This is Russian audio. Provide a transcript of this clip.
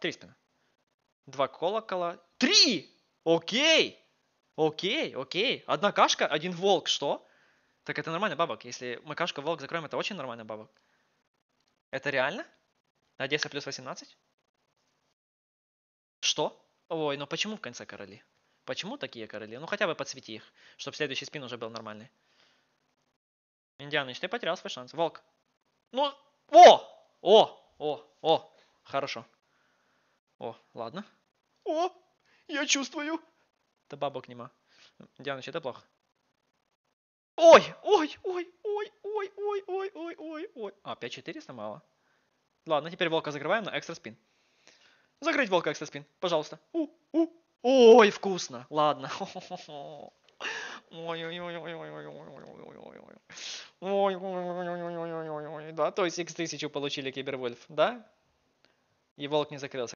Триспин. Два колокола. Три! Окей! Окей, окей. Одна кашка, один волк. Что? Так это нормально бабок. Если мы кашку волк закроем, это очень нормально бабок. Это реально? Одесса плюс 18? Что? Ой, ну почему в конце короли? Почему такие короли? Ну хотя бы подсвети их, чтобы следующий спин уже был нормальный. Индианыч, ты потерял свой шанс. Волк. Ну, о! О! О! О! Хорошо. О, ладно. О, я чувствую. Да бабок к нему. Диана, это плохо. Ой, ой, ой, ой, ой, ой, ой, ой, ой, ой. А, 5-400 мало. Ладно, теперь волка закрываем на экстра спин. Закрыть волка экстра спин, пожалуйста. У, у. Ой, вкусно. Ладно. Ой, ой, ой, ой, ой, ой, ой, ой, ой, ой. Ой, ой, ой, ой, ой, ой, ой, ой, ой, ой. Да, то есть x1000 получили кибервольф, да? И волк не закрылся.